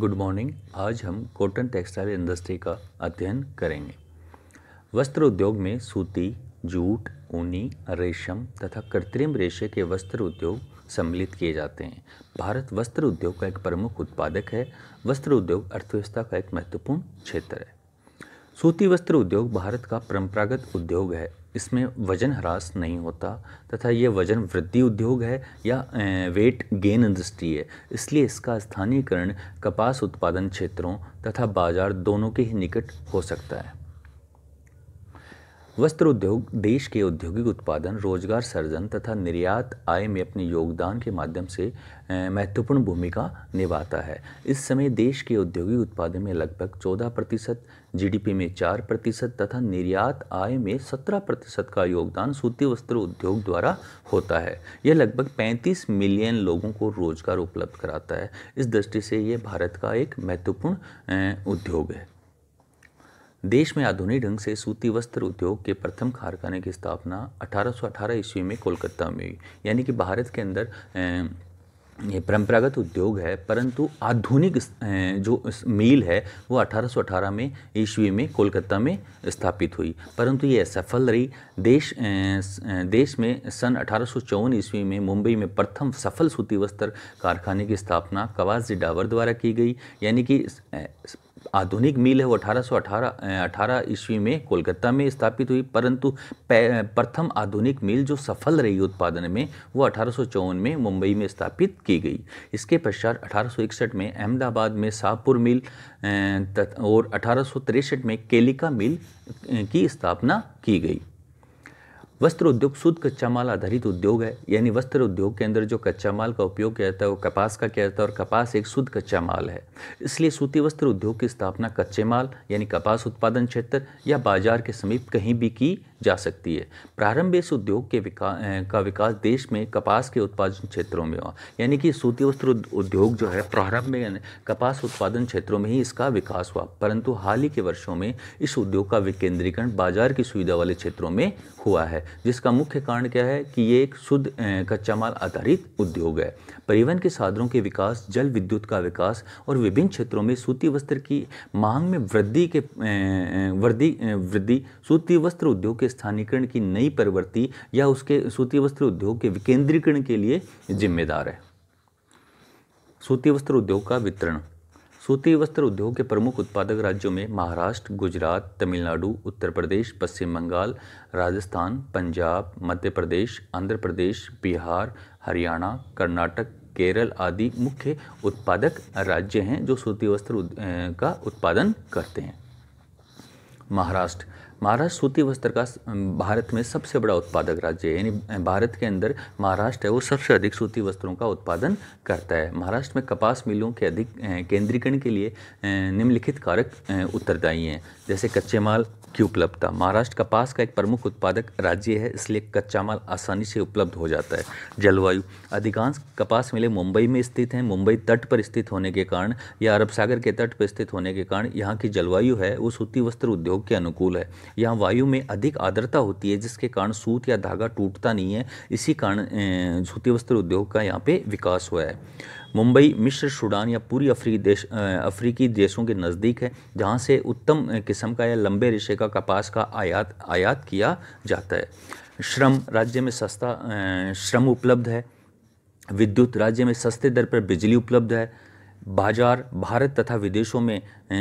good morning आज हम cotton textile industry का अध्ययन करेंगे वस्त्र उद्योग में सूती जूट ऊनी रेशम तथा कृत्रिम रेशे के वस्त्र उद्योग सम्मिलित किए जाते हैं भारत वस्त्र उद्योग का एक प्रमुख उत्पादक है वस्त्र उद्योग अर्थव्यवस्था का एक महत्वपूर्ण क्षेत्र है सूती वस्त्र उद्योग भारत का परंपरागत उद्योग है इसमें वजन ह्रास नहीं होता तथा यह वजन वृद्धि उद्योग है या वेट गेन इंडस्ट्री है इसलिए इसका स्थानीयकरण कपास उत्पादन क्षेत्रों तथा बाजार दोनों के ही निकट हो सकता है वस्त्र उद्योग देश के औद्योगिक उत्पादन रोजगार सर्जन तथा निर्यात आय में अपने योगदान के माध्यम से महत्वपूर्ण भूमिका निभाता है इस समय देश के औद्योगिक उत्पादन में लगभग 14 प्रतिशत जी में 4 प्रतिशत तथा निर्यात आय में 17 प्रतिशत का योगदान सूती वस्त्र उद्योग द्वारा होता है यह लगभग 35 मिलियन लोगों को रोजगार उपलब्ध कराता है इस दृष्टि से ये भारत का एक महत्वपूर्ण उद्योग है देश में आधुनिक ढंग से सूती वस्त्र उद्योग के प्रथम कारखाने की स्थापना 1818 ईस्वी में कोलकाता में हुई यानी कि भारत के अंदर अं, ये परंपरागत उद्योग है परंतु आधुनिक अं, जो मील है वो 1818 में ईस्वी में कोलकाता में स्थापित हुई परंतु ये असफल रही देश अं, देश में सन अठारह ईस्वी में मुंबई में प्रथम सफल सूती वस्त्र कारखाने की स्थापना कवाजी डावर द्वारा की गई यानी कि आधुनिक मिल है वो 1818 18 ईस्वी में कोलकाता में स्थापित हुई परंतु प्रथम आधुनिक मिल जो सफल रही उत्पादन में वो अठारह में मुंबई में स्थापित की गई इसके पश्चात अठारह में अहमदाबाद में शाहपुर मिल और अठारह में केलिका मिल की स्थापना की गई वस्त्र उद्योग शुद्ध कच्चा माल आधारित उद्योग है यानी वस्त्र उद्योग के अंदर जो कच्चा माल का उपयोग किया जाता है वो कपास का किया जाता है और कपास एक शुद्ध कच्चा माल है इसलिए सूती वस्त्र उद्योग की स्थापना कच्चे माल यानी कपास उत्पादन क्षेत्र या बाजार के समीप कहीं भी की जा सकती है प्रारंभ इस उद्योग के विका का विकास देश में कपास के उत्पादन क्षेत्रों में हुआ यानी कि सूती वस्त्र उद्योग जो है प्रारंभ में कपास उत्पादन क्षेत्रों में ही इसका विकास हुआ परंतु हाल ही के वर्षों में इस उद्योग का विकेंद्रीकरण बाजार की सुविधा वाले क्षेत्रों में हुआ है जिसका मुख्य कारण क्या है कि ये एक शुद्ध कच्चा माल आधारित उद्योग है परिवहन के साधनों के विकास जल विद्युत का विकास और विभिन्न क्षेत्रों में सूती वस्त्र की मांग में वृद्धि के वृद्धि वृद्धि सूती वस्त्र उद्योग के स्थानीकरण की नई प्रवृत्ति या उसके सूती वस्त्र उद्योग के विकेंद्रीकरण के लिए जिम्मेदार है सूती वस्त्र उद्योग का वितरण सूती वस्त्र उद्योग के प्रमुख उत्पादक राज्यों में महाराष्ट्र गुजरात तमिलनाडु उत्तर प्रदेश पश्चिम बंगाल राजस्थान पंजाब मध्य प्रदेश आंध्र प्रदेश बिहार हरियाणा कर्नाटक केरल आदि मुख्य उत्पादक राज्य हैं जो सूती वस्त्र का उत्पादन करते हैं महाराष्ट्र महाराष्ट्र सूती वस्त्र का भारत में सबसे बड़ा उत्पादक राज्य है यानी भारत के अंदर महाराष्ट्र है वो सबसे अधिक सूती वस्त्रों का उत्पादन करता है महाराष्ट्र में कपास मिलों के अधिक केंद्रीकरण के लिए निम्नलिखित कारक उत्तरदायी हैं जैसे कच्चे माल की उपलब्धता महाराष्ट्र कपास का एक प्रमुख उत्पादक राज्य है इसलिए कच्चा माल आसानी से उपलब्ध हो जाता है जलवायु अधिकांश कपास मिलें मुंबई में स्थित हैं मुंबई तट पर स्थित होने के कारण या अरब सागर के तट पर स्थित होने के कारण यहाँ की जलवायु है वो सूती वस्त्र उद्योग के अनुकूल है यहाँ वायु में अधिक आर्द्रता होती है जिसके कारण सूत या धागा टूटता नहीं है इसी कारण सूती वस्त्र उद्योग का यहाँ पे विकास हुआ है मुंबई मिश्र सूडान या पूरी अफ्रीकी देश अफ्रीकी देशों के नज़दीक है जहाँ से उत्तम किस्म का या लंबे रिश्ते का कपास का आयात आयात किया जाता है श्रम राज्य में सस्ता श्रम उपलब्ध है विद्युत राज्य में सस्ते दर पर बिजली उपलब्ध है बाजार भारत तथा विदेशों में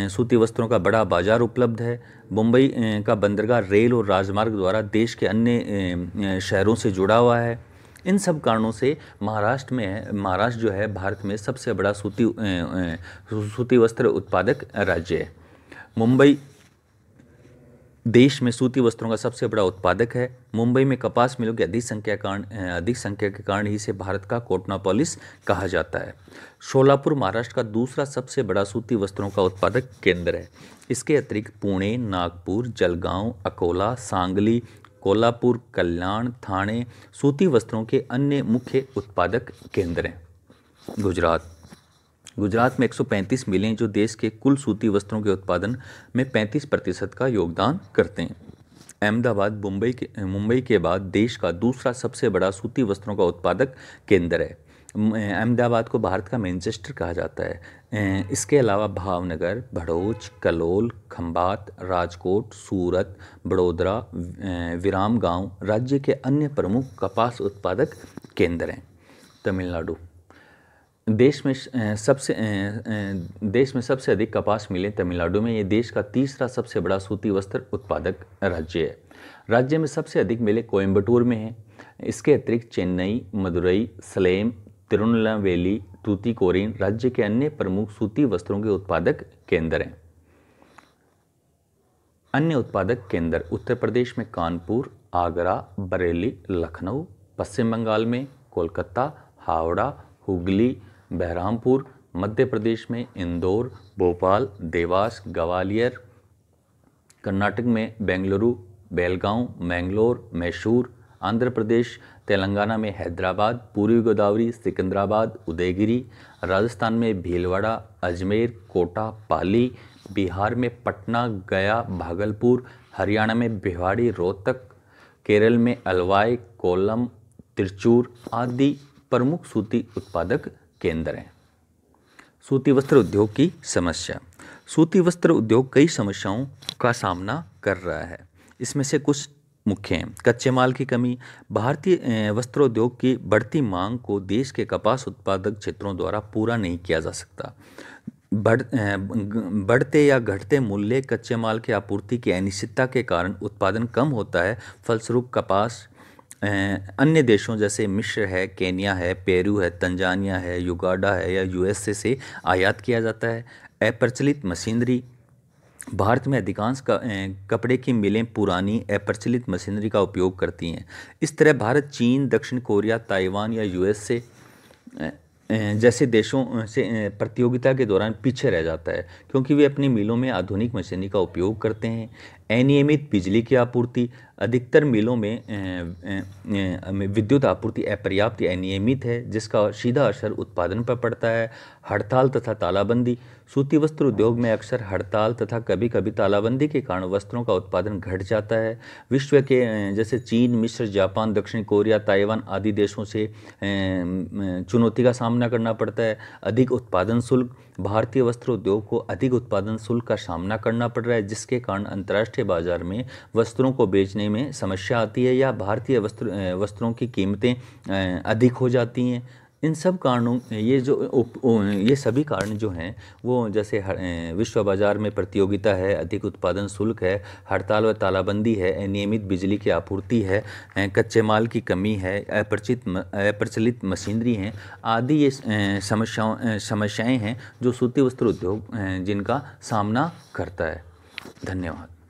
सूती वस्त्रों का बड़ा बाजार उपलब्ध है मुंबई का बंदरगाह रेल और राजमार्ग द्वारा देश के अन्य शहरों से जुड़ा हुआ है इन सब कारणों से महाराष्ट्र में महाराष्ट्र जो है भारत में सबसे बड़ा सूती सूती वस्त्र उत्पादक राज्य है मुंबई देश में सूती वस्त्रों का सबसे बड़ा उत्पादक है मुंबई में कपास मिलों की अधिक संख्या कारण अधिक संख्या के कारण ही से भारत का कोटनापोलिस कहा जाता है शोलापुर महाराष्ट्र का दूसरा सबसे बड़ा सूती वस्त्रों का उत्पादक केंद्र है इसके अतिरिक्त पुणे नागपुर जलगांव अकोला सांगली कोल्हापुर कल्याण थाने सूती वस्त्रों के अन्य मुख्य उत्पादक केंद्र हैं गुजरात गुजरात में 135 मिलें जो देश के कुल सूती वस्त्रों के उत्पादन में 35 प्रतिशत का योगदान करते हैं अहमदाबाद मुंबई के मुंबई के बाद देश का दूसरा सबसे बड़ा सूती वस्त्रों का उत्पादक केंद्र है अहमदाबाद को भारत का मैनचेस्टर कहा जाता है इसके अलावा भावनगर भड़ोच कलोल खम्बात राजकोट सूरत बड़ोदरा विराम गांव राज्य के अन्य प्रमुख कपास उत्पादक केंद्र हैं तमिलनाडु देश में सबसे देश में सबसे अधिक कपास मिलें तमिलनाडु में ये देश का तीसरा सबसे बड़ा सूती वस्त्र उत्पादक राज्य है राज्य में सबसे अधिक मिले कोयम्बटूर में हैं इसके अतिरिक्त चेन्नई मदुरई सलेम तिरुनलावेली तूतीकोरिन राज्य के अन्य प्रमुख सूती वस्त्रों के उत्पादक केंद्र हैं अन्य उत्पादक केंद्र उत्तर प्रदेश में कानपुर आगरा बरेली लखनऊ पश्चिम बंगाल में कोलकाता हावड़ा हुगली बहरामपुर मध्य प्रदेश में इंदौर भोपाल देवास ग्वालियर कर्नाटक में बेंगलुरु बेलगांव मैंगलोर मैसूर आंध्र प्रदेश तेलंगाना में हैदराबाद पूर्वी गोदावरी सिकंदराबाद उदयगिरी राजस्थान में भीलवाड़ा अजमेर कोटा पाली बिहार में पटना गया भागलपुर हरियाणा में भिवाड़ी रोहतक केरल में अलवाई कोलम त्रिचूर आदि प्रमुख सूती उत्पादक केंद्र हैं सूती वस्त्र उद्योग की समस्या सूती वस्त्र उद्योग कई समस्याओं का सामना कर रहा है इसमें से कुछ मुख्य हैं कच्चे माल की कमी भारतीय वस्त्रोद्योग की बढ़ती मांग को देश के कपास उत्पादक क्षेत्रों द्वारा पूरा नहीं किया जा सकता बढ़ बढ़ते या घटते मूल्य कच्चे माल की आपूर्ति की अनिश्चितता के कारण उत्पादन कम होता है फलस्वरूप कपास अन्य देशों जैसे मिश्र है केन्या है पेरू है तंजानिया है युगाडा है या यूएसए से आयात किया जाता है अप्रचलित मशीनरी भारत में अधिकांश कपड़े की मिलें पुरानी अप्रचलित मशीनरी का उपयोग करती हैं इस तरह भारत चीन दक्षिण कोरिया ताइवान या यूएसए जैसे देशों से प्रतियोगिता के दौरान पीछे रह जाता है क्योंकि वे अपनी मिलों में आधुनिक मशीनरी का उपयोग करते हैं अनियमित बिजली की आपूर्ति अधिकतर मिलों में विद्युत आपूर्ति अपर्याप्त अनियमित है जिसका सीधा असर उत्पादन पर पड़ता है हड़ताल तथा तालाबंदी सूती वस्त्र उद्योग में अक्सर हड़ताल तथा कभी कभी तालाबंदी के कारण वस्त्रों का उत्पादन घट जाता है विश्व के जैसे चीन मिस्र जापान दक्षिण कोरिया ताइवान आदि देशों से चुनौती का सामना करना पड़ता है अधिक उत्पादन शुल्क भारतीय वस्त्र उद्योग को अधिक उत्पादन शुल्क का सामना करना पड़ रहा है जिसके कारण अंतर्राष्ट्रीय बाजार में वस्त्रों को बेचने में समस्या आती है या भारतीय वस्त्र वस्त्रों की कीमतें अधिक हो जाती हैं इन सब कारणों ये जो उप, ये सभी कारण जो हैं वो जैसे विश्व बाज़ार में प्रतियोगिता है अधिक उत्पादन शुल्क है हड़ताल व तालाबंदी है नियमित बिजली की आपूर्ति है कच्चे माल की कमी है अप्रचित अप्रचलित मशीनरी हैं आदि ये समस्याओं समस्याएँ हैं जो सूती वस्त्र उद्योग जिनका सामना करता है धन्यवाद